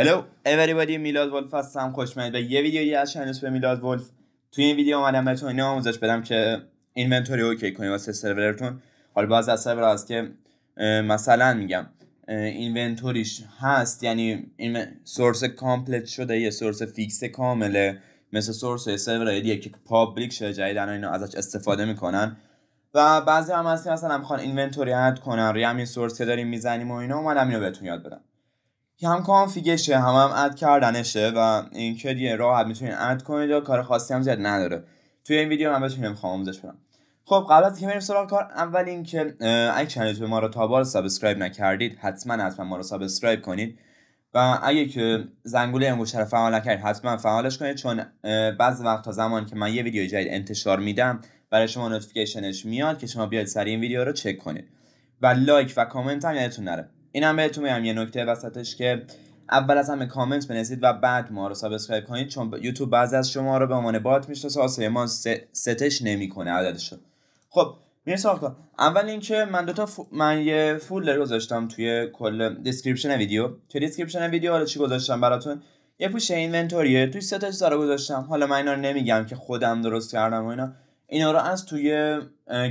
هلو everybody میلاد ولف هستم خوش و یه ویدیو دیگه از چنل به میلاد ولف توی این ویدیو اومدم بهتون اینو آموزش بدم که اینونتوری اوکی کنید واسه سرورتون حالا بعضی از سرور هست که مثلا میگم اینونتوریش هست یعنی این سورس کامپلت شده یه سورس فیکس کامله مثل سورس سرور دیگه که پابلیک شده جدیدن اینو ازش استفاده میکنن و بعضی هم هست که مثلا میخوان اینونتوری اد کنن روی همین سورس داریم میزنیم و اینا اومدم اینو بهتون یاد بدم که هم یعنی کانفیگشه هم هم اد کردنشه و اینکه دیگه راحت میتونین اد کنید و کار خاصی هم زیاد نداره توی این ویدیو من بتونیم میخوام آموزش بدم خب قبل از که بریم سراغ کار اول اینکه اگه چنل ما رو تا بار سابسکرایب نکردید حتما حتما ما رو سابسکرایب کنید و اگه که زنگوله انگشتر فعال نکردید حتما فعالش کنید چون بعض وقت تا زمان که من یه ویدیو جدید انتشار میدم برای شما نوتیفیکیشنش میاد که شما بیاید سریع این ویدیو رو چک کنید و لایک و کامنت هم یادتون نره این هم بهتون میگم یه نکته وسطش که اول از همه کامنت بنویسید و بعد ما رو سابسکرایب کنید چون یوتیوب بعضی از شما رو به عنوان بات میشناسه واسه ما ستش نمیکنه عددش رو خب میریم سراغ اول اینکه من دوتا تا من یه فولدر گذاشتم توی کل دیسکریپشن ویدیو توی دیسکریپشن ویدیو حالا چی گذاشتم براتون یه پوشه اینونتوریه توی ستش تا گذاشتم حالا من اینا رو نمیگم که خودم درست کردم و اینا اینا رو از توی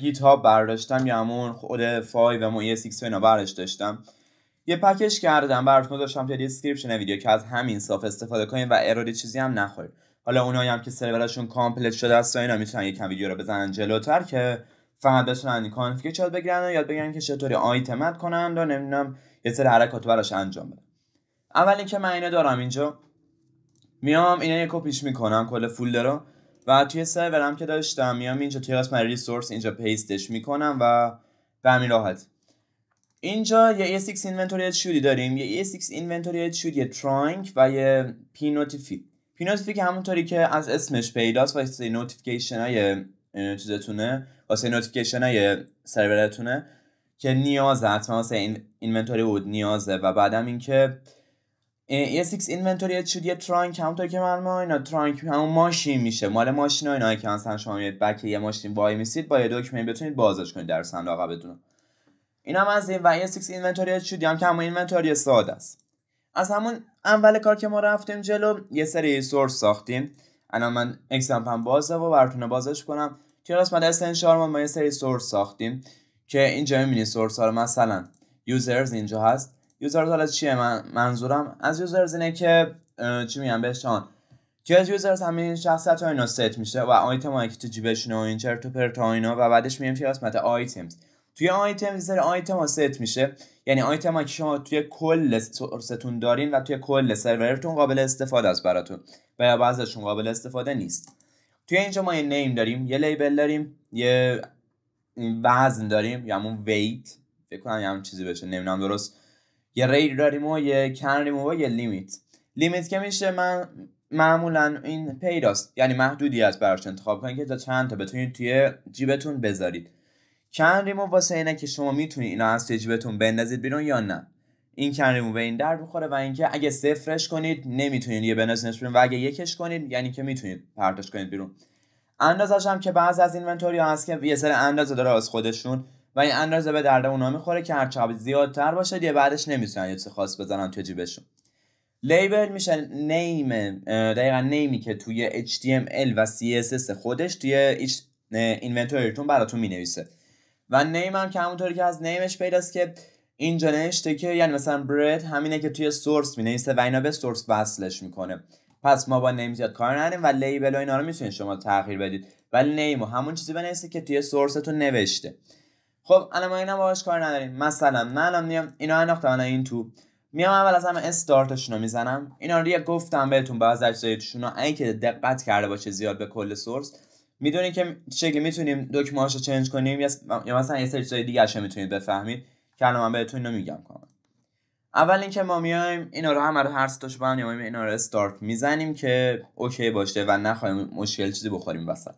گیت ها برداشتم یا همون خود فای و مو 6 و اینا داشتم یه پکش کردم براتون گذاشتم توی دیسکریپشن ویدیو که از همین صاف استفاده کنید و ارور چیزی هم نخورید حالا اونایی هم که سرورشون کامپلیت شده است و اینا میتونن یکم ویدیو رو بزنن جلوتر که فقط بتونن کانفیگ یاد بگیرن و یاد بگیرن که چطوری آیتمت کنن و نمیدونم یه سری حرکات براش انجام بدن اول اینکه من اینو دارم اینجا میام اینا یه کپیش میکنم کل فولدر رو و توی سرورم که داشتم میام اینجا توی قسمت ریسورس اینجا پیستش میکنم و به همین راحت اینجا یه ES6 inventory شودی داریم یه ES6 inventory شودی یه ترانک و یه پی نوتیفی پی نوتیفی که همونطوری که از اسمش پیداست واسه نوتیفیکیشن های چیزتونه واسه نوتیفیکیشن های سرورتونه که نیازه حتما واسه این اینونتوری بود نیازه و بعدم اینکه ES6 inventory شودی یه ترانک همونطور که من ما اینا ترانک همون ماشین میشه مال ماشین های اینا که مثلا شما میاد بک یه ماشین وای میسید با یه دکمه بتونید بازش کنید در صندوق بدون این هم از این و این سیکس اینونتوری یا هم که همون اینونتوری ساده است از همون اول کار که ما رفتیم جلو یه سری ریسورس ساختیم الان من اکسامپ هم بازه و براتون بازش کنم توی قسمت اسنشار ما, ما یه سری سورس ساختیم که اینجا میبینی سورس ها رو مثلا یوزرز اینجا هست یوزرز حالا چیه من منظورم از یوزرز اینه که چی میگم شان که از یوزرز همین شخصیت ها اینا ست میشه و آیتم هایی که تو جیبشونه و این چرت و پرت و اینا و بعدش میگم توی قسمت آیتمز توی آیتم سر آیتم ها میشه یعنی آیتم هایی که شما توی کل سورستون دارین و توی کل سرورتون قابل استفاده است براتون و یا بعضشون قابل استفاده نیست توی اینجا ما یه نیم داریم یه لیبل داریم یه وزن داریم یا همون ویت فکر یه چیزی بشه نمیدونم درست یه ری داریم و یه کن و یه لیمیت لیمیت که میشه من معمولا این پیداست یعنی محدودی از براش انتخاب کنید که تا چند تا بتونید توی جیبتون بذارید کن ریمو واسه اینه که شما میتونید اینا از تجربتون بندازید بیرون یا نه این کن ریمو به این درد بخوره و اینکه اگه صفرش کنید نمیتونید یه بندازینش بیرون و اگه یکش کنید یعنی که میتونید پرتش کنید بیرون اندازش هم که بعض از اینونتوری هست که یه سر اندازه داره از خودشون و این اندازه به درده اونا میخوره که هر زیادتر باشه دیگه بعدش نمیتونن یه خاص بزنن توی جیبشون لیبل میشه نیم دقیقا نیمی که توی HTML و CSS خودش توی اینونتوریتون براتون مینویسه و نیم هم که همونطوری که از نیمش پیداست که اینجا نشته که یعنی مثلا برد همینه که توی سورس می و اینا به سورس وصلش میکنه پس ما با نیم زیاد کار نداریم و لیبل و اینا رو میتونید شما تغییر بدید ولی نیم همون چیزی بنویسید که توی سورستون نوشته خب الان ما اینا باهاش کار نداریم مثلا من الان میام اینا انداختم این تو میام اول از همه استارتشون رو میزنم اینا رو گفتم بهتون بعضی از چیزایشون که دقت کرده باشه زیاد به کل سورس میدونین که شکلی میتونیم دکمه‌هاشو چنج کنیم یا مثلا یه سری چیزای دیگه میتونید بفهمید که الان من بهتون اینو میگم کامل اول اینکه ما میایم اینا رو هم رو هر ستاش با هم اینا رو استارت میزنیم که اوکی باشه و نخواهیم مشکل چیزی بخوریم وسط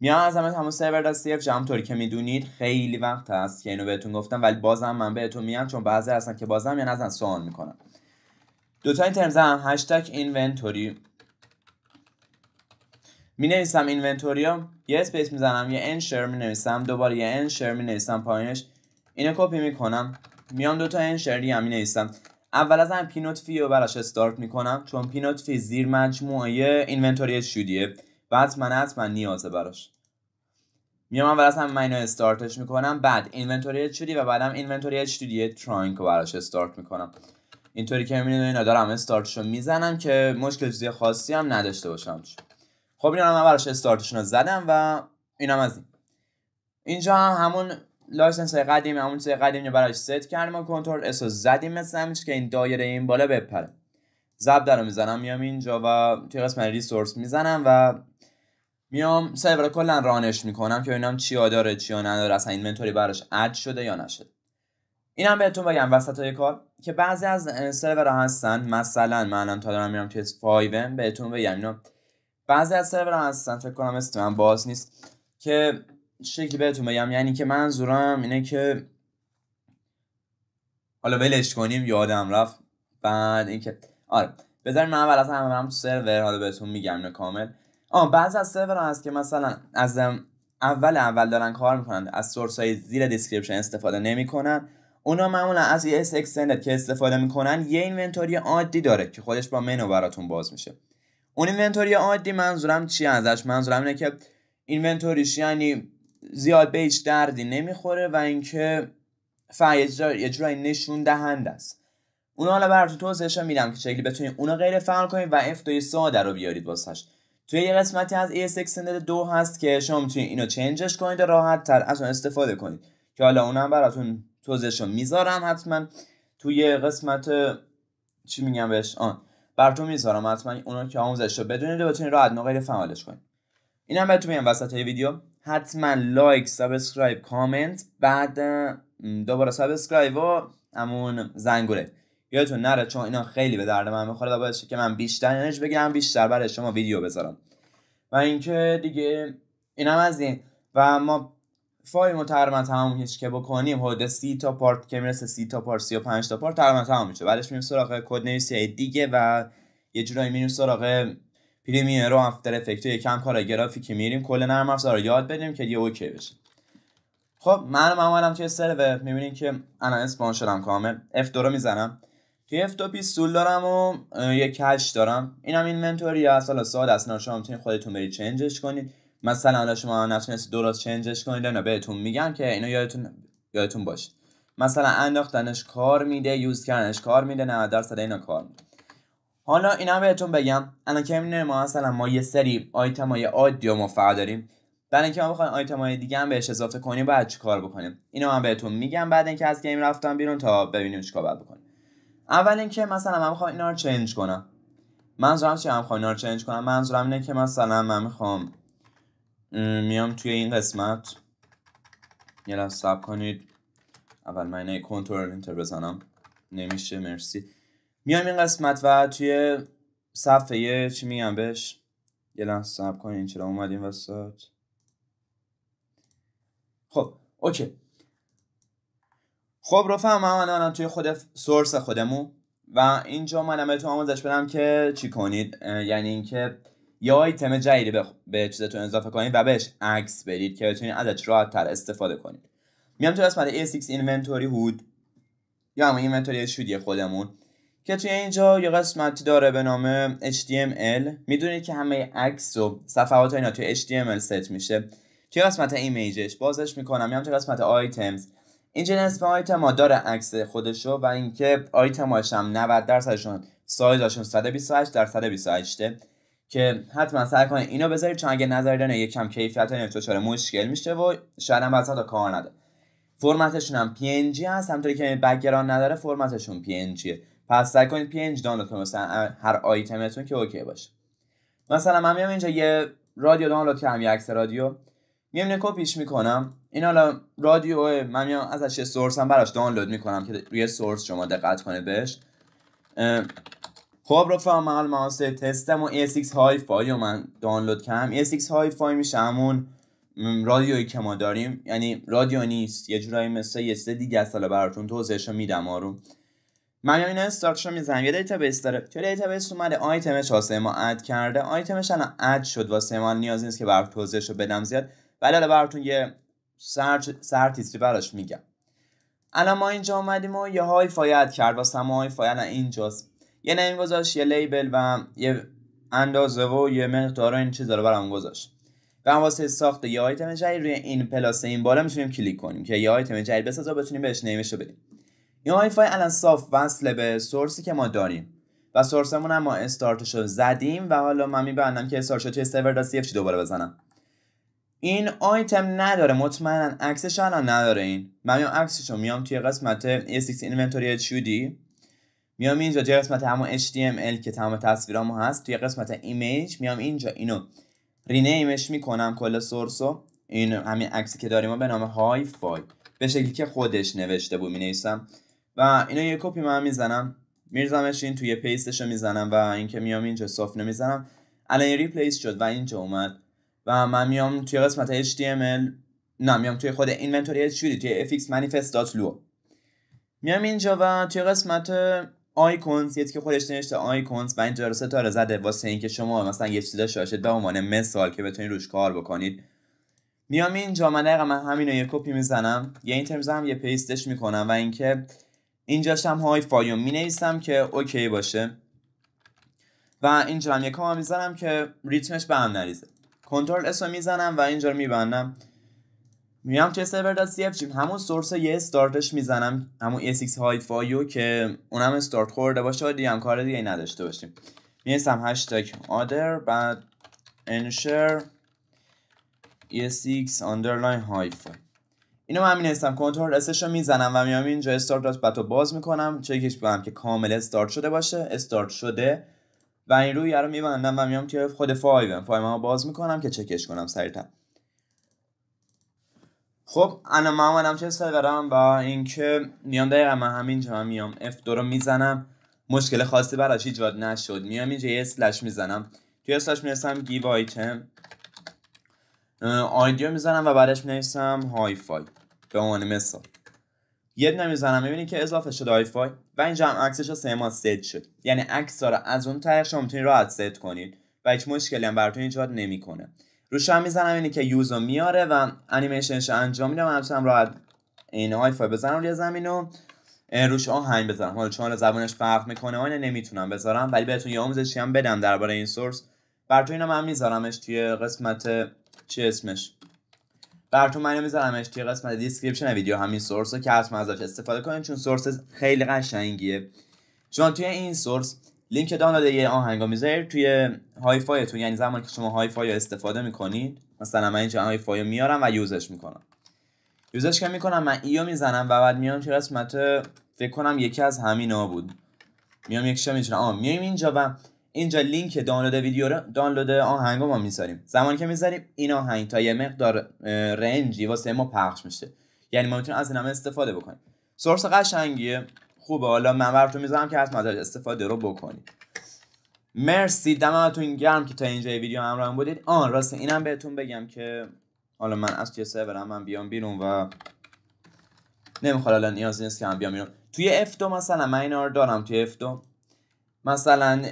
میام از همه همون سرور داد سی اف که میدونید خیلی وقت هست که اینو بهتون گفتم ولی بازم من بهتون میگم چون بعضی هستن که بازم یا سوال میکنم تا این ترمز هم هشتگ اینونتوری می نویسم اینونتوریوم یه اسپیس میزنم یه انشر می نویسم دوباره یه انشر می نویسم پایینش اینو کپی میکنم میام دوتا انشر دیگه می نویسم اول از هم پینوت فی رو براش استارت میکنم چون پینوت فی زیر مجموعه اینونتوری شودیه و من حتما نیازه براش میام اول از هم من اینو استارتش میکنم بعد اینونتوری شودی و بعدم اینونتوری اشتودی ترانک رو براش استارت میکنم اینطوری که میبینید اینا دارم استارتشو میزنم که مشکل چیزی خاصی هم نداشته باشم خب این هم براش استارتشون رو زدم و اینم از این اینجا هم همون لایسنس های قدیم همون چیز قدیم رو براش ست کردیم و کنترل اس رو زدیم مثل که این دایره این بالا بپره در رو میزنم میام اینجا و توی قسمت ریسورس میزنم و میام سرور رو رانش میکنم که ببینم چیا داره چیا نداره اصلا این اینونتوری براش اد شده یا نشده هم بهتون بگم وسط های کار که بعضی از سرور هستن مثلا منم تا دارم میرم توی 5 بهتون بگم اینا بعضی از سرورها هستن فکر کنم اسم من باز نیست که شکلی بهتون بگم یعنی که منظورم اینه که حالا ولش کنیم یادم رفت بعد اینکه آره بذارین من اول از همه هم سرور حالا بهتون میگم اینو کامل آه بعض از سرور هست که مثلا از اول اول دارن کار میکنن از سورس های زیر دیسکریپشن استفاده نمیکنن اونا معمولا از یه اس که استفاده میکنن یه اینونتوری عادی داره که خودش با منو براتون باز میشه اون اینونتوری عادی منظورم چی ازش منظورم اینه که اینونتوریش یعنی زیاد به هیچ دردی نمیخوره و اینکه فقط یه جورایی نشون دهنده است اون حالا براتون توضیحش میدم که چگلی بتونید اونو غیر فعال کنید و اف 2 ساده رو بیارید واسش توی یه قسمتی از ES دو دو هست که شما میتونید اینو چنجش کنید راحت تر از اون استفاده کنید که حالا اونم براتون توضیحش میذارم حتما توی قسمت چی میگم بهش آن براتون میذارم حتما اونا که آموزش رو بدونید و بتونید راحت غیر فعالش کنید اینم بهتون میگم وسط های ویدیو حتما لایک سابسکرایب کامنت بعد دوباره سابسکرایب و همون زنگوله یادتون نره چون اینا خیلی به درد من میخوره و باشه که من بیشتر انرژی بگیرم بیشتر برای شما ویدیو بذارم و اینکه دیگه اینم از این و ما فای ما تقریبا تمام هیچ که بکنیم حدود سی تا پارت که میرسه سی تا پارت سی و پنج تا پارت تقریبا تمام میشه بعدش میریم سراغ کد نویسی دیگه و یه جورایی میریم سراغ پریمیر و افتر افکت و یکم کارا گرافیکی میریم کل نرم افزار رو یاد بدیم که یه اوکی بشه خب من معمولم توی سرور میبینیم که الان اسپان شدم کامل F2 رو میزنم توی F2 پیستول دارم و یه کش دارم اینم این منتوری هست حالا ساده اصلا شما میتونید خودتون برید چنجش کنید مثلا حالا شما نتونستید درست چنجش کنید نه بهتون میگن که اینو یادتون یادتون باشه مثلا انداختنش کار میده یوز کردنش کار میده 90 درصد اینا کار میده حالا اینا بهتون بگم الان که میدونیم ما مثلا ما یه سری آیتم های عادی ما فقط داریم برای اینکه ما بخوایم آیتم های دیگه هم بهش اضافه کنیم بعد چیکار بکنیم اینا من بهتون میگم بعد اینکه از گیم رفتم بیرون تا ببینیم چیکار باید بکنیم اول اینکه مثلا من میخوام اینا رو چنج کنم منظورم چیه من میخوام اینا رو چنج کنم منظورم اینه که مثلا من میخوام میام توی این قسمت یه لحظه سب کنید اول من این کنترل اینتر بزنم نمیشه مرسی میام این قسمت و توی صفحه چی میگم بهش یه لحظه سب کنید چرا اومدیم وسط خب اوکی خب رفقا من هم توی خود سورس خودمون و اینجا منم بهتون آموزش بدم که چی کنید یعنی اینکه یا آیتم جدیدی به, به چیزتون اضافه کنید و بهش عکس بدید که بتونید ازش راحت تر استفاده کنید میام تو قسمت A6 Inventory هود یا همون اینونتوری شودی خودمون که توی اینجا یه قسمتی داره به نام HTML میدونید که همه عکس و صفحات اینا توی HTML ست میشه توی قسمت ایمیجش بازش میکنم میام تو قسمت آیتمز اینجا نصف آیتم ها داره عکس خودشو و اینکه آیتم هاش هم 90 درصدشون سایزشون 128 در 128 که حتما سعی کنید اینو بذارید چون اگه نظری دارین یکم کیفیت تو چاره مشکل میشه و شاید هم بعضی کار نده. فرمتشون هم PNG هست همطوری که بکگراند نداره فرمتشون PNG پس سعی کنید PNG دانلود کنید مثلا هر آیتمتون که اوکی باشه مثلا من میام اینجا یه رادیو دانلود کنم یک عکس رادیو میام اینو میکنم این حالا رادیو من میام ازش سورس هم براش دانلود میکنم که روی سورس شما دقت کنه بهش خب رفقا من حال تستم و ASX های فای رو من دانلود کردم ASX های فای میشه همون رادیویی که ما داریم یعنی رادیو نیست یه جورایی مثل یه سه دیگه است حالا براتون توضیحشو میدم آروم من این استارتشو میزنم یه دیتابیس داره تو دیتابیس اومده آیتمش واسه ما اد کرده آیتمش الان اد شد واسه ما نیاز نیست که برات توضیحشو بدم زیاد ولی الان براتون یه سرچ سر تیتری براش میگم الان ما اینجا اومدیم و یه های فایت کرد واسه ما های فایت اینجاست یه نیم گذاشت یه لیبل و یه اندازه و یه مقدار این چیزا رو برام گذاشت و هم واسه ساخت یه آیتم جدید روی این پلاس این بالا میتونیم کلیک کنیم که یه آیتم جدید بسازه بتونیم بهش نیمش رو بدیم این وایفای الان صاف وصله به سورسی که ما داریم و سورسمون هم ما استارتش رو زدیم و حالا من میبندم که استارتش توی سرور دات دوباره بزنم این آیتم نداره مطمئنا عکسش الان نداره این من میام عکسش رو میام توی قسمت a اینونتوری چودی میام اینجا توی قسمت همون HTML که تمام تصویرامو هست توی قسمت ایمیج میام اینجا اینو رینیمش میکنم کل سورسو این همین عکسی که داریم به نام های فای به شکلی که خودش نوشته بود مینویسم و اینو یه کپی من میزنم میرزمش این توی پیستش رو میزنم و اینکه میام اینجا صاف نمیزنم الان ریپلیس شد و اینجا اومد و من میام توی قسمت HTML نه میام توی خود اینونتوری چوری توی fx manifest.lu میام اینجا و توی قسمت آیکونز یه که خودش نوشته آیکونز و اینجا رو ستاره زده واسه اینکه شما مثلا یه چیزی داشته باشید به عنوان مثال که بتونید روش کار بکنید میام اینجا من دقیقا من همینو یه کپی میزنم یه اینتر میزنم یه پیستش میکنم و اینکه اینجا هم های فایو مینویسم که اوکی باشه و اینجا هم یه کام میزنم که ریتمش به هم نریزه کنترل اس میزنم و اینجا رو میبندم میام توی سرور اف همون سورس یه استارتش میزنم همون ایکس های فایو که اونم استارت خورده باشه آره دیگه هم کار دیگه نداشته باشیم میرسم هشتگ آدر بعد انشر آندرلاین های اینو من مینویسم کنترل اسش رو میزنم و میام اینجا استارت دات بتو باز میکنم چکش بکنم که کامل استارت شده باشه استارت شده و این روی رو میبندم و میام توی خود فایو فایو رو باز میکنم که چکش کنم سریعتر خب انا من چه سر برم و اینکه میام دقیقا من همینجا هم میام F2 رو میزنم مشکل خاصی براش ایجاد نشد میام اینجا یه سلش میزنم توی اسلش میرسم گیو آیتم آیدیو میزنم و بعدش میرسم های فای به عنوان مثال یه دونه میزنم میبینید که اضافه شد های فای و اینجا هم عکسش رو سه سید شد یعنی عکس رو از اون طریق شما میتونید راحت سید کنید و هیچ مشکلی هم براتون ایجاد نمیکنه روش هم میزنم اینه که یوزو میاره و انیمیشنش انجام میدم هم راحت این های فای بزنم روی و روش آهنگ بزنم حالا چون زبانش فرق میکنه آینه نمیتونم بذارم ولی بهتون یه آموزشی هم بدم درباره این سورس براتون هم من میذارمش توی قسمت چی اسمش براتون من میذارمش توی قسمت دیسکریپشن ویدیو همین سورس رو که حتما ازش استفاده کنید چون سورس خیلی قشنگیه چون توی این سورس لینک دانلود یه آهنگا میذارم توی های فایتون یعنی زمانی که شما های استفاده میکنید مثلا من اینجا های میارم و یوزش میکنم یوزش که میکنم من ایو میزنم و بعد میام چرا؟ قسمت فکر کنم یکی از همینا بود میام شب میتونم آ میایم اینجا و اینجا لینک دانلود ویدیو رو دانلود آهنگا ما میذاریم زمانی که میذاریم این آهنگ تا یه مقدار رنجی واسه ما پخش میشه یعنی ما میتونیم از این همه استفاده بکنیم سورس قشنگیه خوبه حالا من براتون میذارم که حتما استفاده رو بکنید مرسی دمتون گرم که تا اینجا ویدیو همراهم بودید آن راست اینم بهتون بگم که حالا من از توی سرورم من بیام بیرون و نمیخواد الان نیازی نیست که من بیام بیرون توی اف دو مثلا من اینا رو دارم توی اف دو مثلا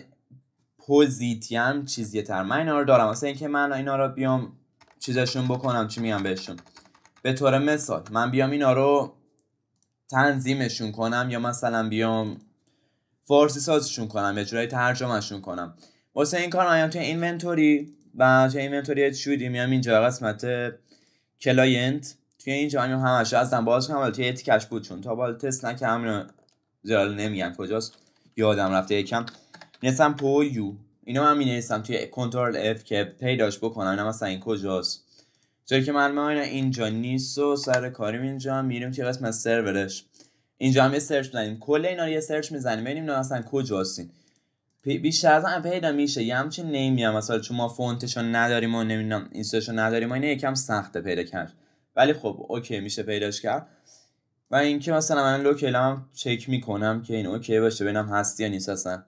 پوزیتیم هم چیزیه تر من اینا رو دارم مثلا اینکه من اینا رو بیام چیزشون بکنم چی میام بهشون به طور مثال من بیام اینا رو تنظیمشون کنم یا مثلا بیام فارسی سازشون کنم یا جورایی ترجمهشون کنم واسه این کار میام توی اینونتوری و توی اینونتوری چودی میام اینجا قسمت کلاینت توی اینجا میام همش از باز کنم ولی توی تیکش بود چون تا بال تست نکردم زیاد نمیگم کجاست یادم رفته یکم نیستم پو یو اینو من می توی کنترل اف که پیداش بکنم اینا مثلا این کجاست جایی که من ماین اینجا نیست و سر کاریم اینجا میریم توی قسمت سرورش اینجا هم یه سرچ بزنیم کل اینا یه سرچ میزنیم ببینیم نه اصلا کجاستین بیشتر از هم پیدا میشه یه همچین نیمی هم مثلا چون ما فونتشو نداریم و نمیدونم اینستاشو نداریم و اینه یکم سخته پیدا کرد ولی خب اوکی میشه پیداش کرد و اینکه مثلا من هم چک میکنم که این اوکی باشه ببینم هست یا نیست اصلا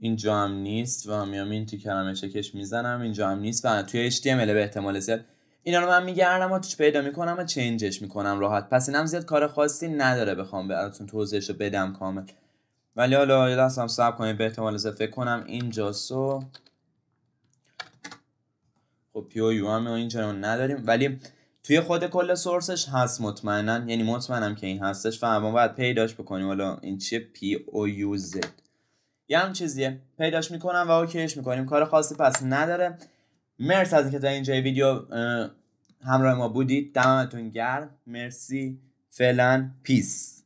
اینجا هم نیست و میام این تو کلمه چکش میزنم اینجا هم نیست و توی HTML به احتمال زیاد اینا رو من میگردم و توش پیدا میکنم و چنجش میکنم راحت پس اینم زیاد کار خاصی نداره بخوام براتون توضیحش رو بدم کامل ولی حالا یه دست هم سب کنید به احتمال زیاد فکر کنم اینجا سو خب پیو یو هم اینجا نداریم ولی توی خود کل سورسش هست مطمئنا یعنی مطمئنم که این هستش و باید پیداش بکنیم حالا این چیه پی یه هم چیزیه پیداش میکنم و اوکیش میکنیم کار خاصی پس نداره مرسی از اینکه تا اینجا ویدیو همراه ما بودید دمتون گرم مرسی فعلا پیس